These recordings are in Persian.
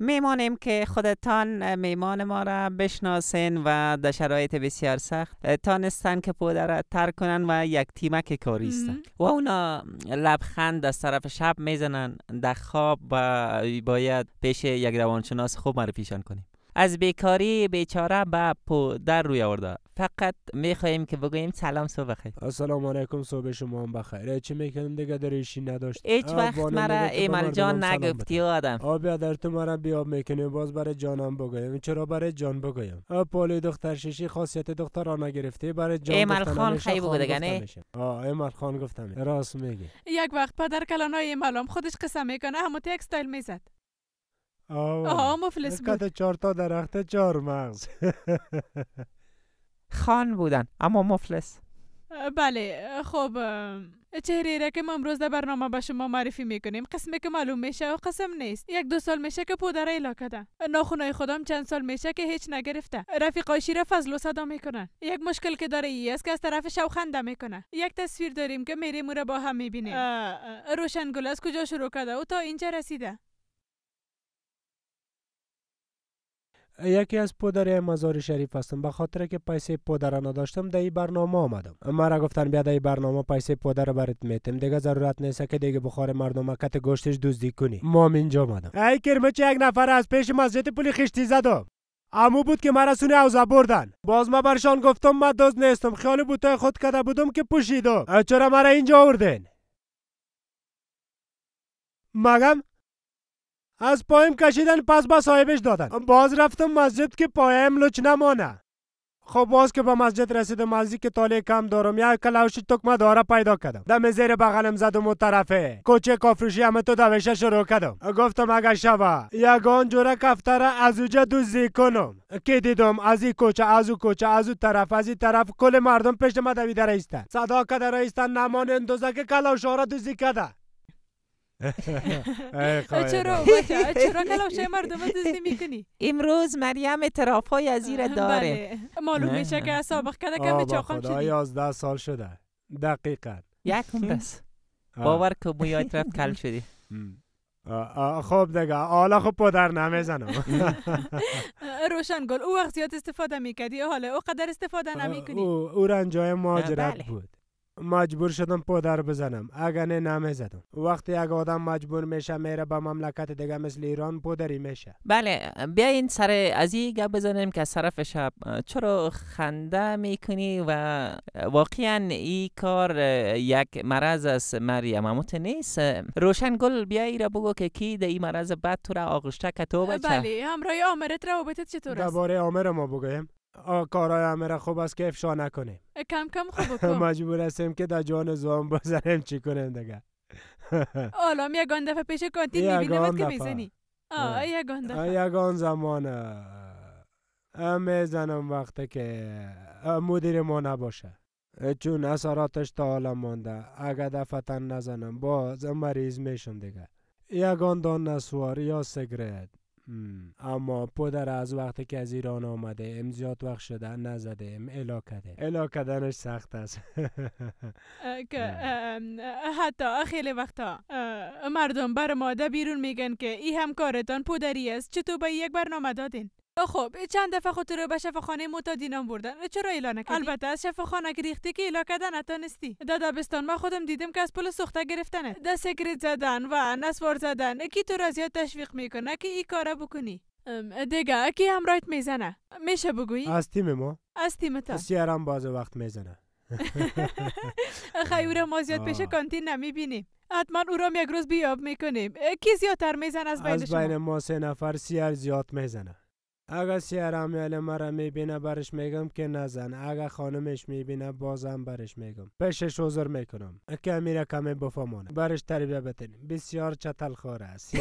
میمانیم که خودتان میمان ما را بشناسین و در شرایط بسیار سخت تانستن که پودر را ترک کنن و یک تیمک کاریستن و اونا لبخند از طرف شب میزنن در خواب و باید پیش یک روانشناس خوب معرفیشان کنیم از بیکاری بیچاره به پودر روی آورده فقط میخواییم که بگوییم سلام صبح بخیر السلام علیکم صبح شما هم بخیر چی میکنیم دیگه درشی نداشت هیچ وقت مرا ایمال جان نگفتی آدم آ بیادر تو مرا بیاب میکنیم باز برای جانم بگویم چرا برای جان بگویم آ پالی دختر شیشی خاصیت دختر گرفته برای جان ایمال خان خیلی بگو دیگه نه آ ایمال خان گفتم راست میگی یک وقت پدر کلانای ایمالام خودش قصه میکنه همو تکستایل میزد آه مفلس بود چهار تا درخت چهار مغز خان بودن اما مفلس بله خب چهره که ما امروز در برنامه به شما معرفی میکنیم قسمی که معلوم میشه و قسم نیست یک دو سال میشه که پودر ایلا کده ناخونای خودم چند سال میشه که هیچ نگرفته رفیقای شیر فضل و صدا میکنن یک مشکل که داره ای است که از طرف شو خنده میکنه یک تصویر داریم که میریم او را با هم میبینیم روشنگل از کجا شروع کرده او تا اینجا رسیده یکی از پدری مزار شریف هستم به خاطر که پیسه پدر نداشتم در این برنامه آمدم را گفتن بیا در برنامه پیسه پدر برات میتم دیگه ضرورت نیست که دیگه بخار مردم کت گوشتش دزدی کنی ما اینجا آمدم ای کرمچ یک نفر از پیش مسجد پولی خشتی زدم امو بود که مرا سونه اوزه بردن باز ما برشان گفتم ما دوز نیستم خیال بود خود کده بودم که پوشیدم چرا مرا اینجا آوردین مگم از پایم کشیدن پس به صاحبش دادن باز رفتم مسجد که پایم لچ نمانه خب باز که به مسجد رسیدم از که تاله کم دارم یک کلاوشی تکمه داره پیدا کردم دم زیر بغلم زدم و طرفه کوچه کافروشی همه تو دوشه شروع کردم گفتم اگر شبه یگان جوره کفتره از اوجه دوزی کنم که دیدم از این کوچه از او کوچه از او طرف از این طرف کل مردم پشت ما دویده ایستن صدا کده را ایستن که کلاوشه را دوزی کده چرا چرا کلاوشه مردم دزدی میکنی امروز مریم اعتراف های از داره بله. معلوم میشه که سابق کده که چاقم شدی 11 سال شده دقیقا یک بس باور که یاد رفت کل شدی خب دیگه حالا خب پدر نمیزنم روشن گل او وقت زیاد استفاده میکردی حالا او قدر استفاده نمیکنی او رنجای ماجرت بله. بود مجبور شدم پدر بزنم اگر نه زدم. وقتی یک آدم مجبور میشه میره به مملکت دیگه مثل ایران پدری میشه بله بیا این سر از این گپ بزنیم که صرف شب چرا خنده میکنی و واقعا این کار یک مرض از مریم اموت نیست روشن گل بیا ای را بگو که کی در این مرض بد تو را آغشته که تو بچه بله همراه آمرت روابطت چطور است؟ درباره آمر ما بگویم کارهای همه خوب است که افشا نکنیم کم کم خوب مجبور هستیم که در جان زوان بزنیم چی کنیم دیگه حالا یگان دفعه پیش کانتین بینمت که میزنی آه یگان دفعه یگان زمان میزنم وقتی که مدیر ما نباشه چون اثراتش تا حالا مانده اگه تن نزنم باز مریض میشم دیگه یگان دان نسوار یا سگریت. اما پدر از وقتی که از ایران آمده ام زیاد وقت شده نزده ام الا کده الا کدنش سخت است حتی خیلی وقتا مردم بر ماده بیرون میگن که ای همکارتان پدری است چطور به یک برنامه دادین خب چند دفعه خود رو به شفاخانه معتادینان بردن چرا اعلان نکردی البته از شفاخانه گریختی که ایلا کردن نتانستی دادا بستان ما خودم دیدم که از پل سوخته گرفتنه ده سگریت زدن و نسوار زدن کی تو را زیاد تشویق میکنه که این کارا بکنی دیگه کی هم رایت میزنه میشه بگویی از تیم ما از تیم تا سیارم باز وقت میزنه خیور ما زیاد پیش کانتین نمیبینیم حتما او را یک روز بیاب میکنیم کی زیادتر میزنه از بین از بین ما سه نفر سیار زیاد میزنه اگه سیارم یاله مرا میبینه برش میگم که نزن اگه خانمش میبینه بازم برش میگم پشش عذر میکنم که میره کمی بفهمانه برش تربیه بتین بسیار چتل خوره است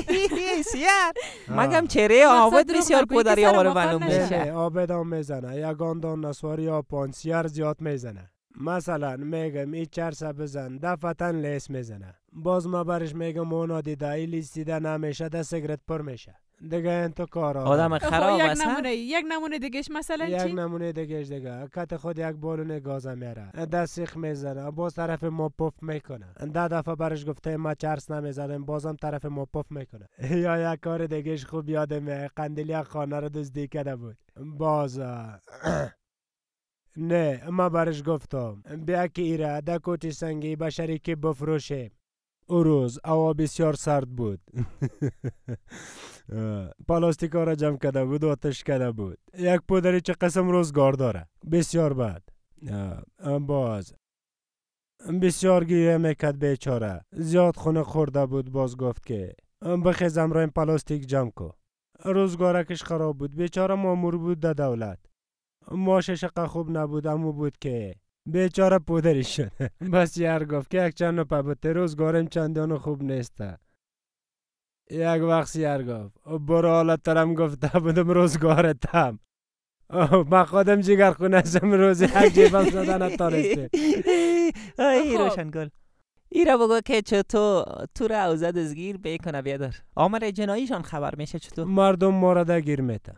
سیار مگم چهره آبد بسیار کودری آوره معلوم میشه بله، آبد هم میزنه یگان دان نسواری یا پان سیار زیاد میزنه مثلا میگم این چرسه بزن دفتن لیس میزنه باز ما برش میگم اونا دیده ای لیستیده نمیشه ده پر میشه دیگه تو کار آدم خب، خراب یک نمونه یک نمونه دیگهش مثلا یک چی یک نمونه دیگهش دیگه کت خود یک بالون گاز میره سیخ میزنه باز طرف ما پف میکنه ده دفعه برش گفته ما چرس نمیزنیم بازم طرف ما پف میکنه یا یک کار دیگهش خوب یادمه قندلی خانه رو دزدی کرده بود باز نه ما برش گفتم بیا که ایره ده کوچی سنگی به شریکی بفروشیم روز هوا بسیار سرد بود پلاستیک را جمع کرده بود و آتش کرده بود یک پودری چه قسم روزگار داره بسیار بد باز بسیار گیره میکد بیچاره زیاد خونه خورده بود باز گفت که بخیزم را این پلاستیک جمع کو روزگارکش خراب بود بیچاره مامور بود در دولت ماشش خوب نبود امو بود که بیچاره پودری شد بس یار گفت که یک چند پبته روز گارم چندان خوب نیسته یک وقت یار گفت برو حالا ترم گفته بودم روز گارتم ما خودم جگر خونه ازم روزی یک جیبم زدن تارسته ای خب. روشنگل ای رو بگو که چطور تو را اوزه از بیکنه بیادر آمر جناییشان خبر میشه چطور مردم مورده گیر میتن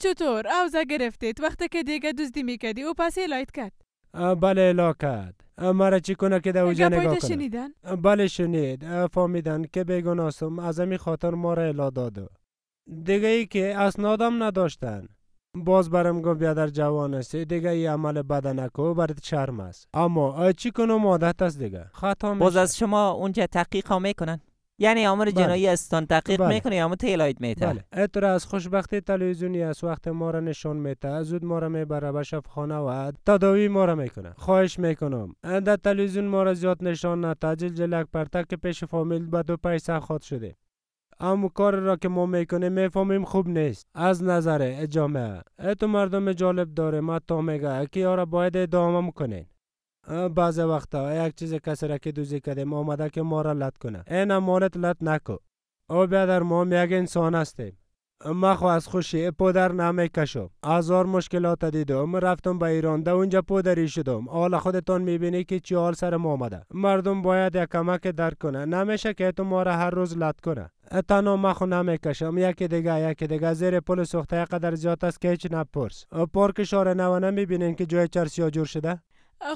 چطور اوزه گرفتید وقتی که دیگه دزدی میکدی، او پس لایت کرد بله لا کرد مرا چی کنه که در اوجه نگاه کنه شنیدن؟ بله شنید فهمیدن که بیگناستم از امی خاطر ما را الا دیگه ای که اسنادم نداشتن باز برم گفت بیادر جوان است دیگه ای عمل بده نکو برد شرم است اما چی کنم عادت است دیگه خطا باز از شما اونجا تحقیق ها میکنن یعنی امور بله. جنایی استان تحقیق بله. میکنه یا تیلایت میته بله از خوشبختی تلویزیونی از وقت ما را نشان میته زود ما را میبره به خانه و تداوی ما را میکنه خواهش میکنم در تلویزیون ما را زیاد نشان نده جلک که پیش فامیل به دو پیسه خود شده اما کار را که ما میکنه میفهمیم خوب نیست از نظر جامعه اتو مردم جالب داره ما تا میگه که یارا باید ادامه میکنین بعض وقتا یک چیز کسی را که دوزی کردیم آمده که ما را لط کنه این مالت لط نکو او بیادر ما هم یک انسان هستیم ما خو از خوشی پودر نمی کشو هزار مشکلات دیدم رفتم به ایران ده اونجا پودری شدم حال خودتان میبینی که چی حال سر ما آمده مردم باید یک کمک در کنه نمیشه که تو ما را هر روز لط کنه تنها ما خو نمیکشم یکی دیگه یکی دیگه زیر پل سوخته قدر زیاد است که هیچ نپرس پارک شاره نوانه میبینین که جای چرسیا جور شده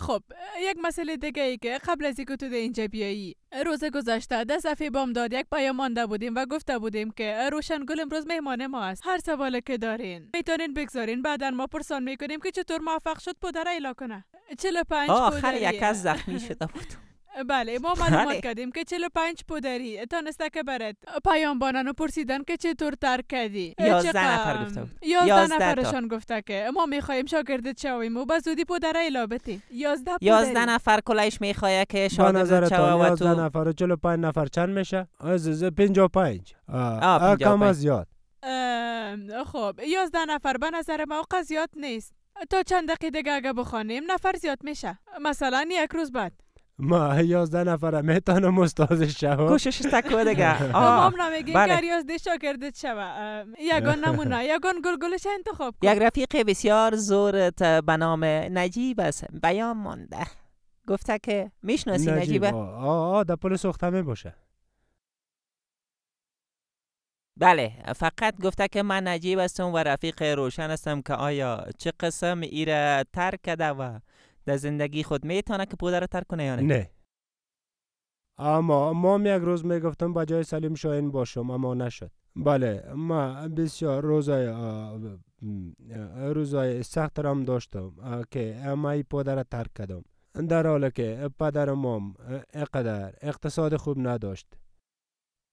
خب یک مسئله دیگه ای که قبل از اینکه تو ده اینجا بیایی روز گذشته ده صفحه بام داد یک پیام مانده بودیم و گفته بودیم که روشنگل امروز مهمان ما است هر سوالی که دارین میتونین بگذارین بعدا ما پرسان میکنیم که چطور موفق شد پدر ایلا کنه 45 آخر یک از زخمی شده بود بله ما معلومات بله. کردیم که 45 پودری تانسته که برد پیام بانانو پرسیدن که چطور ترک کردی یازده نفر گفته بود یازده نفرشان گفته که ما میخواییم شاگردت شویم و به زودی پودره لابتی یازده پودری یازده نفر کلش میخواه که شاگردت شوه و تو نفر 45 نفر چند میشه؟ از 55 آه کم از یاد. خب یازده نفر به نظر ما قضیات نیست تا چند دقیقه اگه بخوانیم نفر زیاد میشه مثلا یک روز بعد ما 11 نفره میتونم استاد شو کوشش تکو دیگه تمام نمیگه که بله. 11 شاگرد شو یگان نمونه یگان گلگلش انتخاب کن یک رفیق بسیار زورت به نام نجیب است بیان مانده گفته که میشناسی نجیبه آه آه در پل سوخته باشه بله فقط گفته که من نجیب هستم و رفیق روشن هستم که آیا چه قسم ایره ترک کده و در زندگی خود میتونه که پدر رو ترک کنه یا نه نه اما مام یک روز میگفتم با جای سلیم شاین باشم اما نشد بله ما بسیار روزای روزای سخت هم داشتم که ما ای پدر ترک کردم در حالی که پدر مام اقدر اقتصاد خوب نداشت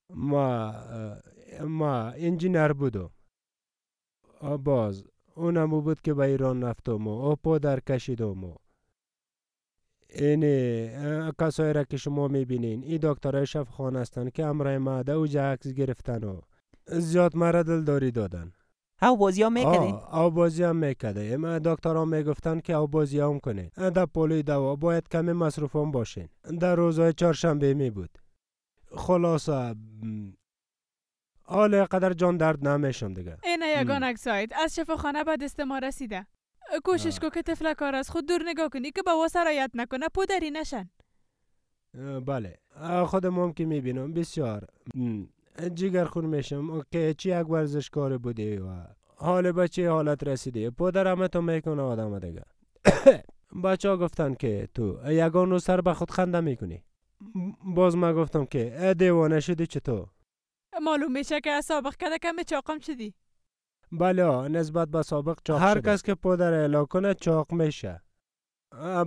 ما ما انجینر بودم باز اونم بود که به ایران رفتم و پدر کشیدم و این کسایی را که شما میبینین این دکترای شف خان هستند که امرای معده و عکس گرفتن و زیاد مرد دلداری دادن او بازی هم او بازی هم ایم دکتر هم میگفتن که او بازی هم کنین در پولی دوا باید کمی مصروف هم باشین در روزهای چهارشنبه می بود خلاصه آله قدر جان درد نمیشم دیگه این یگان اکساید از شفاخانه بعد ما رسیده کوشش کو که طفله کار از خود دور نگاه کنی که به رایت نکنه پودری نشن بله خودم که میبینم بسیار جگر خون میشم که چی یک کار بودی و حال بچه حالت رسیده همه تو میکنه آدم دیگه بچه ها گفتن که تو یگان رو سر به خود خنده میکنی باز ما گفتم که دیوانه شدی چطور معلوم میشه که اصابق کده کمی چاقم شدی بله نسبت به سابق چاق هر کس که پودر اعلا کنه چاق میشه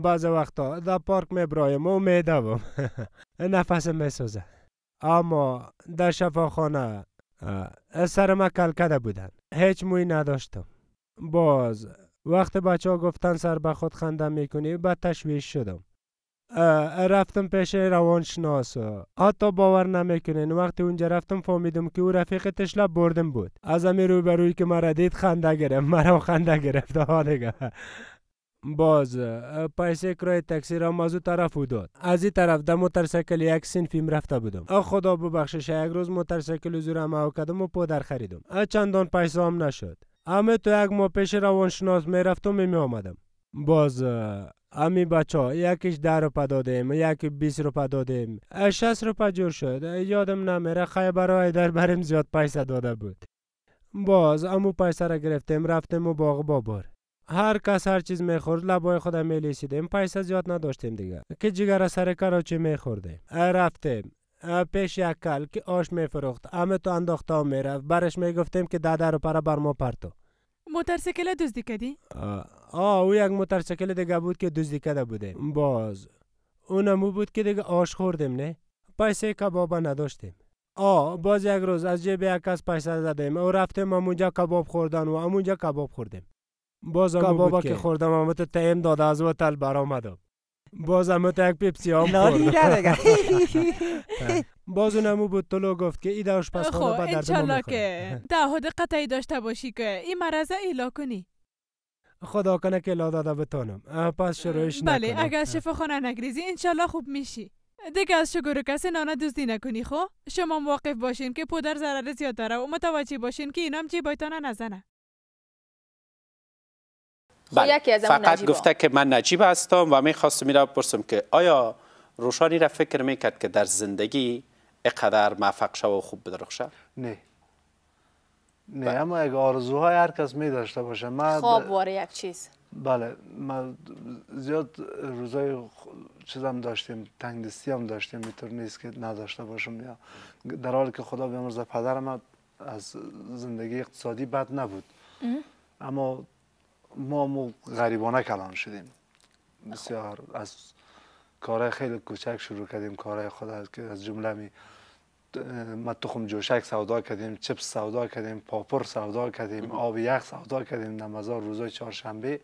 بعض وقتا در پارک میبرایم و میدوم نفس میسوزه اما در شفاخانه سر ما کلکده بودن هیچ موی نداشتم باز وقت بچه ها گفتن سر به خود خنده میکنی به تشویش شدم رفتم پیش روانشناس حتی باور نمیکنین وقتی اونجا رفتم فهمیدم که او رفیق تشلا بردم بود از امی بروی که مرا دید خنده گرفت مرا خنده گرفت دیگه باز پیسه کرای تاکسی را مازو طرف او داد از این طرف در موترسیکل یک سین فیلم رفته بودم خدا ببخشش یک روز موترسیکل زورم او کدم و پودر خریدم چندان پیسه هم نشد همه تو یک ما پیش روانشناس میرفتم می آمدم باز امی بچه ها یکیش ده روپه دادیم یکی 20 روپه دادیم 60 روپه جور شد یادم نمیره خیلی برای در برم زیاد پیسه داده بود باز امو پیسه را گرفتیم رفتیم و باغ بابار هر کس هر چیز میخورد لبای خود میلیسیدیم پیسه زیاد نداشتیم دیگه که جگر سر کراچی میخوردیم رفتیم پیش یک کل که آش میفروخت همه تو انداخته میرفت برش میگفتیم که ده روپه را بر ما پرتو موترسیکل دزدی کردی آه او یک موترسیکل دیگه بود که دزدی کده بوده باز اونم او بود که دیگه آش خوردم نه پیسه کباب نداشتیم آ باز یک روز از جیب یک کس پیسه زدیم او رفتیم امونجا کباب خوردن و امونجا کباب خوردیم باز کبابا که خوردم امو تو تیم داده از تل برامدم باز امو تو یک پیپسی هم خوردم باز اونم بود طلو گفت که ایده پس خب، به درد ما میخوره تعهد قطعی داشته باشی که این مرزه ایلا کنی خدا کنه که لا داده بتانم پس شروعش بله، نکنم بله اگر خانه نگریزی انشالله خوب میشی دیگه از شکر کسی نانه دوزدی نکنی خو خب؟ شما مواقف باشین که پودر ضرر زیاد داره و متوجه باشین که اینام چی بایتانه نزنه بله. فقط گفته که من نجیب هستم و میخواستم این را بپرسم که آیا روشانی را فکر میکرد که در زندگی اقدر موفق شو و خوب بدرخشه؟ نه نه بله. اما اگه آرزوهای هر کس می داشته باشه ما خواب واره یک چیز بله ما زیاد روزای چیزم داشتیم تنگ دستی هم داشتیم اینطور نیست که نداشته باشم یا در حالی که خدا بیامرزه پدرم از زندگی اقتصادی بد نبود اما ما مو غریبانه کلان شدیم بسیار از کارهای خیلی کوچک شروع کردیم کارهای خود که از جمله می ما تخم جوشک سودا کردیم چپس سودا کردیم پاپر سودا کردیم آب یخ سودا کردیم نمازار روزای چهارشنبه